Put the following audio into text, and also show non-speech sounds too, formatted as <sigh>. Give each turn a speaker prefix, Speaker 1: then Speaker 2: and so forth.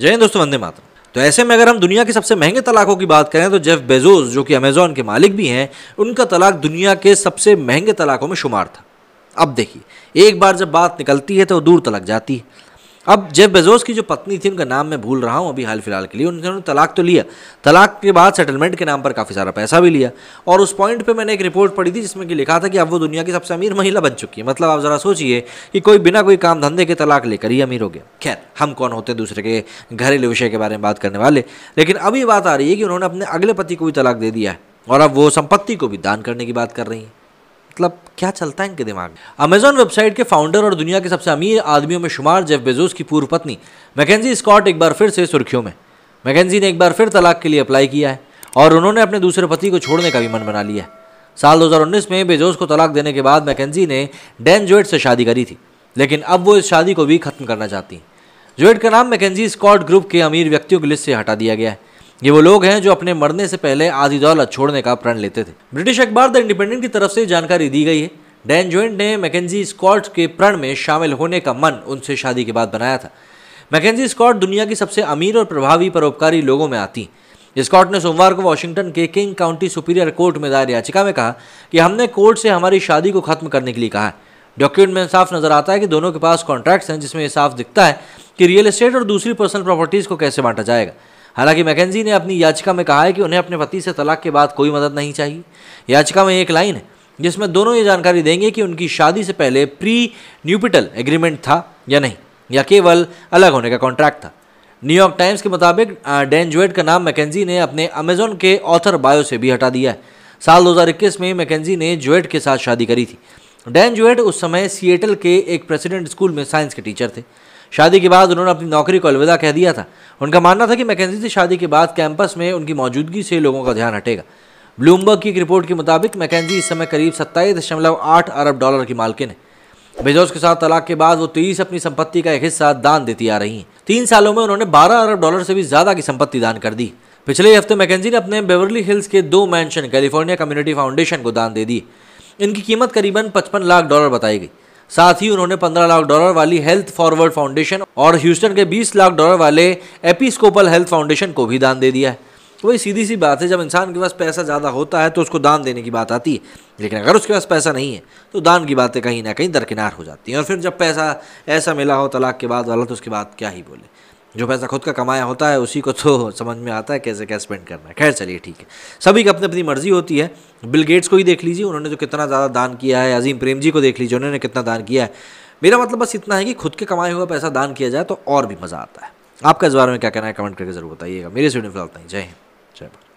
Speaker 1: जय हिंद दोस्तों वंदे मातरम तो ऐसे में अगर हम दुनिया के सबसे महंगे तलाकों की बात करें तो जेफ बेजोस जो कि अमेजोन के मालिक भी हैं उनका तलाक दुनिया के सबसे महंगे तलाकों में शुमार था अब देखिए एक बार जब बात निकलती है तो दूर तलक जाती है अब जेफ बेजोस की जो पत्नी थी उनका नाम मैं भूल रहा हूँ अभी हाल फिलहाल के लिए उन्होंने तलाक तो लिया तलाक के बाद सेटलमेंट के नाम पर काफ़ी सारा पैसा भी लिया और उस पॉइंट पे मैंने एक रिपोर्ट पढ़ी थी जिसमें कि लिखा था कि अब वो दुनिया की सबसे अमीर महिला बन चुकी है मतलब आप ज़रा सोचिए कि कोई बिना कोई काम धंधे के तलाक लेकर ही अमीर हो गया खैर हम कौन होते दूसरे के घरेलू विषय के बारे में बात करने वाले लेकिन अब ये बात आ रही है कि उन्होंने अपने अगले पति को भी तलाक दे दिया है और अब वो संपत्ति को भी दान करने की बात कर रही हैं मतलब क्या चलता है इनके दिमाग में अमेजॉन वेबसाइट के फाउंडर और दुनिया के सबसे अमीर आदमियों में शुमार जेफ बेजोस की पूर्व पत्नी मैकेजी स्कॉट एक बार फिर से सुर्खियों में मैकेजी ने एक बार फिर तलाक के लिए अप्लाई किया है और उन्होंने अपने दूसरे पति को छोड़ने का भी मन बना लिया है साल 2019 में बेजोस को तलाक देने के बाद मैकेजी ने डैन जोएट से शादी करी थी लेकिन अब वो इस शादी को भी खत्म करना चाहती हैं जोएट का नाम मैकेजी स्कॉट ग्रुप के अमीर व्यक्तियों की लिस्ट से हटा दिया गया है ये वो लोग हैं जो अपने मरने से पहले आधी दौलत छोड़ने का प्रण लेते थे ब्रिटिश अखबार द इंडिपेंडेंट की तरफ से जानकारी दी गई है डैन जोइंट ने मैकेजी स्कॉट के प्रण में शामिल होने का मन उनसे शादी के बाद बनाया था मैकेजी स्कॉट दुनिया की सबसे अमीर और प्रभावी परोपकारी लोगों में आती स्कॉट ने सोमवार को वॉशिंगटन के किंग काउंटी सुपीरियर कोर्ट में दायर याचिका में कहा कि हमने कोर्ट से हमारी शादी को खत्म करने के लिए कहा है डॉक्यूमेंट में साफ नजर आता है कि दोनों के पास कॉन्ट्रैक्ट्स हैं जिसमें यह साफ दिखता है कि रियल एस्टेट और दूसरी पर्सनल प्रॉपर्टीज़ को कैसे बांटा जाएगा हालांकि मैकेजी ने अपनी याचिका में कहा है कि उन्हें अपने पति से तलाक के बाद कोई मदद नहीं चाहिए याचिका में एक लाइन है जिसमें दोनों ये जानकारी देंगे कि उनकी शादी से पहले प्री न्यूपिटल एग्रीमेंट था या नहीं या केवल अलग होने का कॉन्ट्रैक्ट था न्यूयॉर्क टाइम्स के मुताबिक डैन जुएट का नाम मैकेजी ने अपने अमेजोन के ऑथर बायो से भी हटा दिया है साल 2021 में मैकेजी ने जुएट के साथ शादी करी थी डैन जुएट उस समय सिएटल के एक प्रेसिडेंट स्कूल में साइंस के टीचर थे शादी के बाद उन्होंने अपनी नौकरी को अलविदा कह दिया था उनका मानना था कि मैकेजी से शादी के बाद कैंपस में उनकी मौजूदगी से लोगों का ध्यान हटेगा ब्लूमबर्ग की एक रिपोर्ट के मुताबिक मैकेजी इस समय करीब सत्ताईस दशमलव आठ अरब डॉलर की मालकिन है बेजोस के साथ तलाक के बाद वो तेईस अपनी संपत्ति का एक हिस्सा दान देती आ रही हैं तीन सालों में उन्होंने बारह अरब डॉलर से भी ज़्यादा की संपत्ति दान कर दी पिछले हफ्ते मैकेजी ने अपने बेवरली हिल्स के दो मैंशन कैलिफोर्निया कम्युनिटी फाउंडेशन को दान दे दी इनकी कीमत करीबन पचपन लाख डॉलर बताई गई साथ ही उन्होंने 15 लाख डॉलर वाली हेल्थ फॉरवर्ड फाउंडेशन और ह्यूस्टन के 20 लाख डॉलर वाले एपिस्कोपल हेल्थ फाउंडेशन को भी दान दे दिया है वही सीधी सी बात है जब इंसान के पास पैसा ज़्यादा होता है तो उसको दान देने की बात आती है लेकिन अगर उसके पास पैसा नहीं है तो दान की बातें कहीं ना कहीं दरकिनार हो जाती हैं और फिर जब पैसा ऐसा मिला हो तलाक के बाद वाला तो उसके बाद क्या ही बोले जो पैसा खुद का कमाया होता है उसी को तो <laughs> समझ में आता है कैसे क्या स्पेंड करना है खैर चलिए ठीक है सभी की अपनी अपनी मर्जी होती है बिल गेट्स को ही देख लीजिए उन्होंने तो कितना ज़्यादा दान किया है अजीम प्रेम जी को देख लीजिए उन्होंने कितना दान किया है मेरा मतलब बस इतना है कि खुद के कमाए हुआ पैसा दान किया जाए तो और भी मज़ा आता है आपका इस बारे में क्या कहना है कमेंट करके ज़रूर बताइएगा मेरे से फिलहाल जय हिंद जय भारत